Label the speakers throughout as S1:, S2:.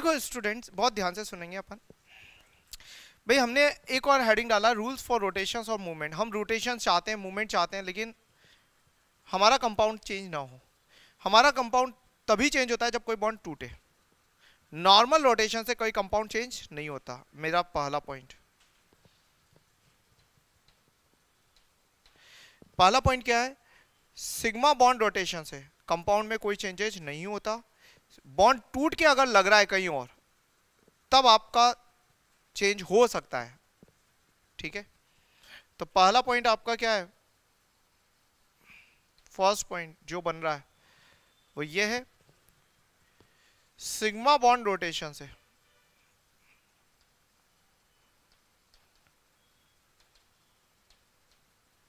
S1: देखो स्टूडेंट्स बहुत ध्यान से सुनेंगे अपन भाई हमने एक और हेडिंग डाला रूल्स फॉर रोटेशंस और मूवमेंट हम रोटेशन चाहते हैं मूवमेंट चाहते हैं लेकिन हमारा कंपाउंड चेंज ना हो हमारा कंपाउंड तभी चेंज होता है जब कोई बॉन्ड टूटे नॉर्मल रोटेशन से कोई कंपाउंड चेंज नहीं होता मेरा पहला पॉइंट पहला पॉइंट क्या है सिग्मा बॉन्ड रोटेशन से कंपाउंड में कोई चेंजेज नहीं होता बॉन्ड टूट के अगर लग रहा है कहीं और तब आपका चेंज हो सकता है ठीक है तो पहला पॉइंट आपका क्या है फर्स्ट पॉइंट जो बन रहा है वो ये है सिग्मा बॉन्ड रोटेशन से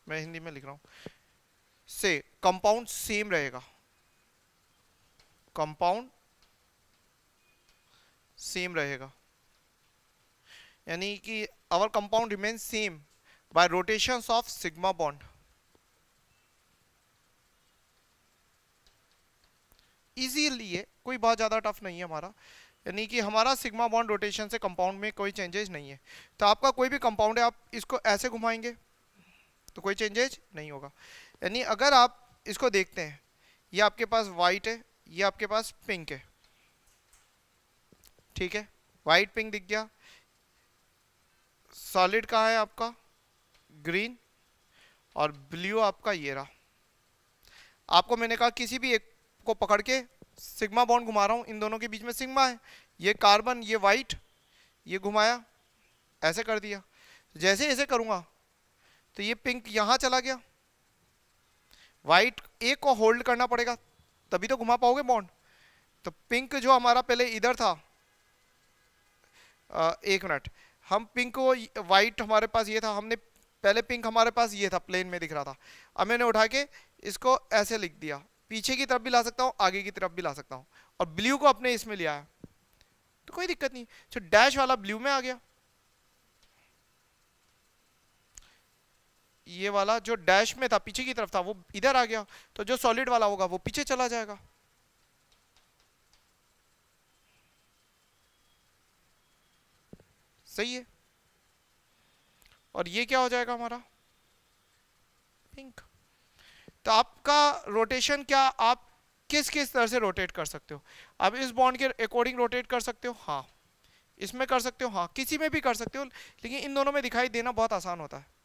S1: मैं हिंदी में लिख रहा हूं से कंपाउंड सेम रहेगा कंपाउंड सेम रहेगा यानी कि our compound remain same by rotation of sigma bond easily कोई बहुत ज़्यादा टफ नहीं है हमारा यानी कि हमारा सिग्मा बॉन्ड रोटेशन से कंपाउंड में कोई चेंजेज नहीं है तो आपका कोई भी कंपाउंड है आप इसको ऐसे घुमाएंगे तो कोई चेंजेज नहीं होगा यानी अगर आप इसको देखते हैं ये आपके पास वाइट है ये आपके पास पिंक है ठीक है वाइट पिंक दिख गया सॉलिड कहाँ है आपका ग्रीन और ब्लू आपका ये रहा आपको मैंने कहा किसी भी एक को पकड़ के सिग्मा बॉन्ड घुमा रहा हूँ इन दोनों के बीच में सिग्मा है ये कार्बन ये वाइट ये घुमाया ऐसे कर दिया जैसे ऐसे करूँगा तो ये पिंक यहाँ चला गया वाइट एक को होल्ड करना पड़ेगा तभी तो घुमा पाओगे बॉन्ड तो पिंक जो हमारा पहले इधर था एक मिनट हम पिंक को वाइट हमारे पास ये था हमने पहले पिंक हमारे पास ये था प्लेन में दिख रहा था अब मैंने उठा के इसको ऐसे लिख दिया पीछे की तरफ भी ला सकता हूँ आगे की तरफ भी ला सकता हूँ और ब्लू को अपने इसमें लिया है तो कोई दिक्कत नहीं तो डैश वाला ब्लू में आ गया ये वाला जो डैश में था पीछे की तरफ था वो इधर आ गया तो जो सॉलिड वाला होगा वो पीछे चला जाएगा सही है और ये क्या हो जाएगा हमारा पिंक तो आपका रोटेशन क्या आप किस किस तरह से रोटेट कर सकते हो आप इस बॉन्ड के अकॉर्डिंग रोटेट कर सकते हो हाँ इसमें कर सकते हो हाँ किसी में भी कर सकते हो लेकिन इन दोनों में दिखाई देना बहुत आसान होता है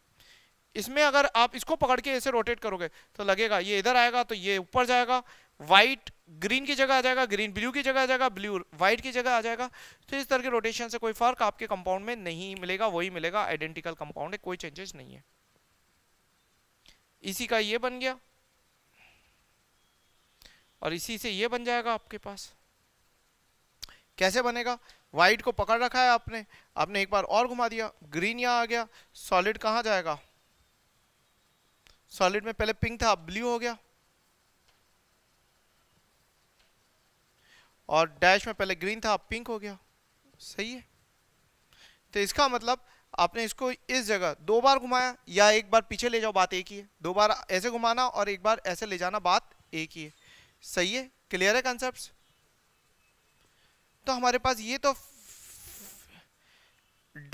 S1: इसमें अगर आप इसको पकड़ के ऐसे रोटेट करोगे तो लगेगा ये इधर आएगा तो ये ऊपर जाएगा व्हाइट ग्रीन की जगह आ जाएगा ग्रीन ब्लू की जगह आ जाएगा ब्लू व्हाइट की जगह आ जाएगा तो इस तरह के रोटेशन से कोई फर्क आपके कंपाउंड में नहीं मिलेगा वही मिलेगा आइडेंटिकल कंपाउंड है कोई चेंजेस नहीं है इसी का ये बन गया और इसी से ये बन जाएगा आपके पास कैसे बनेगा व्हाइट को पकड़ रखा है आपने आपने एक बार और घुमा दिया ग्रीन यहाँ आ गया सॉलिड कहाँ जाएगा सॉलिड में पहले पिंक था अब ब्लू हो गया और डैश में पहले ग्रीन था अब पिंक हो गया सही है तो इसका मतलब आपने इसको इस जगह दो बार घुमाया या एक बार पीछे ले जाओ बात एक ही है दो बार ऐसे घुमाना और एक बार ऐसे ले जाना बात एक ही है सही है क्लियर है कॉन्सेप्ट तो हमारे पास ये तो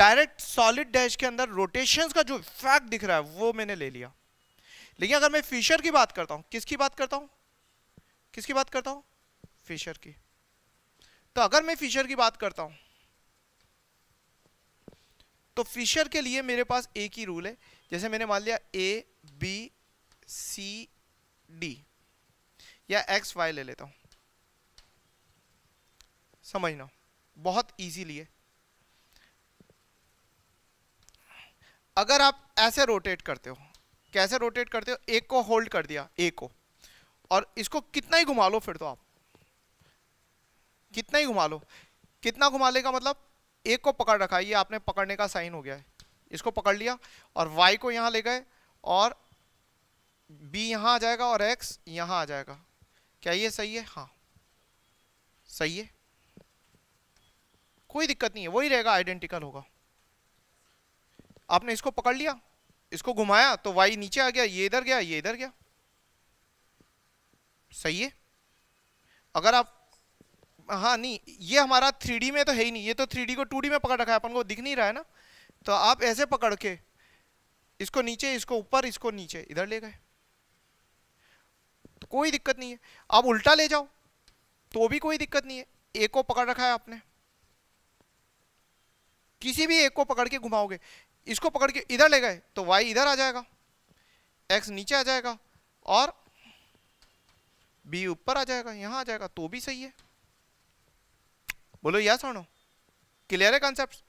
S1: डायरेक्ट सॉलिड डैश के अंदर रोटेशंस का जो इफेक्ट दिख रहा है वो मैंने ले लिया लेकिन अगर मैं फिशर की बात करता हूं किसकी बात करता हूं किसकी बात करता हूं फिशर की तो अगर मैं फिशर की बात करता हूं तो फिशर के लिए मेरे पास एक ही रूल है जैसे मैंने मान लिया ए बी सी डी या एक्स वाई ले लेता हूं समझना बहुत इजीली है अगर आप ऐसे रोटेट करते हो कैसे रोटेट करते हो एक को होल्ड कर दिया ए को और इसको कितना ही घुमा लो फिर तो आप कितना ही घुमा लो कितना घुमा लेगा मतलब एक को पकड़ रखा है ये आपने पकड़ने का साइन हो गया है इसको पकड़ लिया और वाई को यहाँ ले गए और बी यहाँ आ जाएगा और एक्स यहाँ आ जाएगा क्या ये सही है हाँ सही है कोई दिक्कत नहीं है वही रहेगा आइडेंटिकल होगा आपने इसको पकड़ लिया इसको घुमाया तो वाई नीचे आ गया ये इधर गया ये इधर गया सही है अगर आप हाँ नहीं ये हमारा थ्री में तो है ही नहीं ये तो थ्री को टू में पकड़ रखा है अपन को दिख नहीं रहा है ना तो आप ऐसे पकड़ के इसको नीचे इसको ऊपर इसको नीचे इधर ले गए तो कोई दिक्कत नहीं है आप उल्टा ले जाओ तो भी कोई दिक्कत नहीं है एक को पकड़ रखा है आपने किसी भी एक को पकड़ के घुमाओगे इसको पकड़ के इधर ले गए तो वाई इधर आ जाएगा एक्स नीचे आ जाएगा और बी ऊपर आ जाएगा यहां आ जाएगा तो भी सही है बोलो या सुनो क्लियर है कॉन्सेप्ट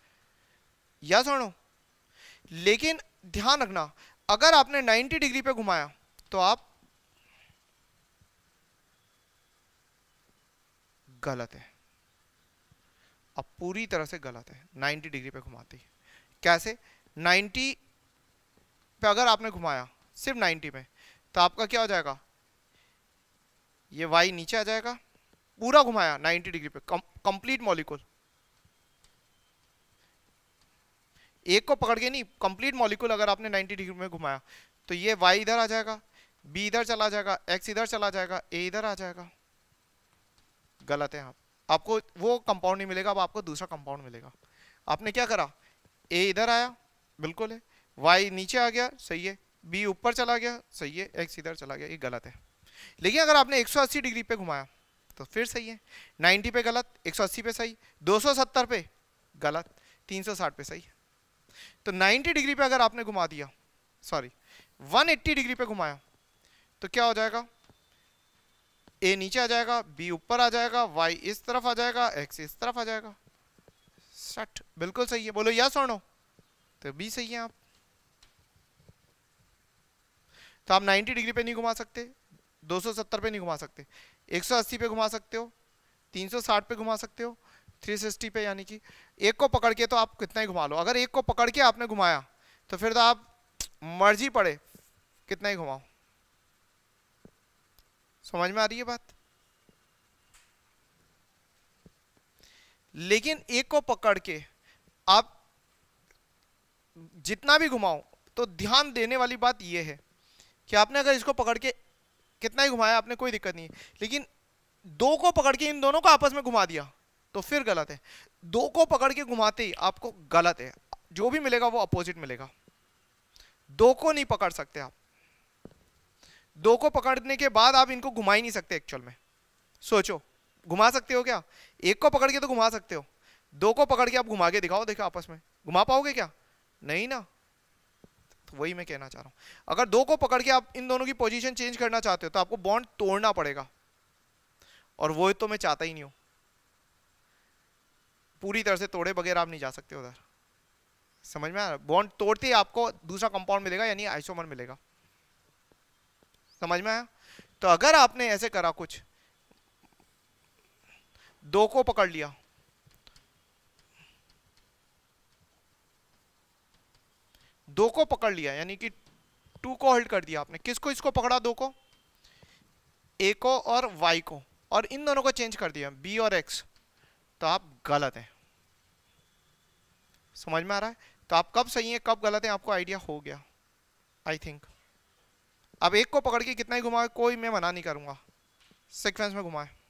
S1: या सुनो लेकिन ध्यान रखना अगर आपने 90 डिग्री पे घुमाया तो आप गलत है अब पूरी तरह से गलत है 90 डिग्री पे घुमाती कैसे 90 पे अगर आपने घुमाया सिर्फ 90 में तो आपका क्या हो जाएगा ये वाई नीचे आ जाएगा पूरा घुमाया 90 डिग्री पे कंप्लीट कम, मॉलिक्यूल एक को पकड़ के नहीं कंप्लीट मॉलिक्यूल अगर आपने 90 डिग्री में घुमाया तो ये वाई इधर आ जाएगा बी इधर चला जाएगा एक्स इधर चला जाएगा ए इधर आ जाएगा गलत है आप आपको वो कंपाउंड नहीं मिलेगा अब आपको दूसरा कंपाउंड मिलेगा आपने क्या करा ए इधर आया बिल्कुल है वाई नीचे आ गया सही है बी ऊपर चला गया सही है एक्स इधर चला गया ये गलत है लेकिन अगर आपने 180 डिग्री पे घुमाया तो फिर सही है 90 पे गलत 180 पे सही 270 पे गलत 360 पे सही तो 90 डिग्री पे अगर आपने घुमा दिया सॉरी 180 डिग्री पे घुमाया तो क्या हो जाएगा ए नीचे आ जाएगा बी ऊपर आ जाएगा वाई इस तरफ आ जाएगा एक्स इस तरफ आ जाएगा सठ बिल्कुल सही है बोलो यस और नो हो बी सही है आप तो आप 90 डिग्री पे नहीं घुमा सकते 270 पे नहीं घुमा सकते 180 पे घुमा सकते हो 360 पे घुमा सकते हो 360 पे यानी कि एक को पकड़ के तो आप कितना ही घुमा लो अगर एक को पकड़ के आपने घुमाया तो फिर तो आप मर्जी पड़े कितना ही घुमाओ समझ में आ रही है बात लेकिन एक को पकड़ के आप जितना भी घुमाओ तो ध्यान देने वाली बात यह है कि आपने अगर इसको पकड़ के कितना ही घुमाया आपने कोई दिक्कत नहीं है लेकिन दो को पकड़ के इन दोनों को आपस में घुमा दिया तो फिर गलत है दो को पकड़ के घुमाते ही आपको गलत है जो भी मिलेगा वो अपोजिट मिलेगा दो को नहीं पकड़ सकते आप दो को पकड़ने के बाद आप इनको घुमा ही नहीं सकते एक्चुअल में सोचो घुमा सकते हो क्या एक को पकड़ के तो घुमा सकते हो दो को पकड़ के आप घुमा के दिखाओ देखो आपस में घुमा पाओगे क्या नहीं ना तो वही मैं कहना चाह रहा हूं अगर दो को पकड़ के आप इन दोनों की पोजीशन चेंज करना चाहते हो तो आपको बॉन्ड तोड़ना पड़ेगा और वो तो मैं चाहता ही नहीं हूं पूरी तरह से तोड़े बगैर आप नहीं जा सकते उधर समझ में आ रहा बॉन्ड तोड़ते ही आपको दूसरा कंपाउंड मिलेगा यानी आइसोमर मिलेगा समझ में आया तो अगर आपने ऐसे करा कुछ दो को पकड़ लिया दो को पकड़ लिया यानी कि टू को होल्ड कर दिया आपने किसको इसको पकड़ा दो को ए को और वाई को और इन दोनों को चेंज कर दिया बी और एक्स तो आप गलत हैं समझ में आ रहा है तो आप कब सही हैं कब गलत हैं आपको आइडिया हो गया आई थिंक अब एक को पकड़ के कितना ही घुमाए कोई मैं मना नहीं करूँगा सिक्वेंस में घुमाएं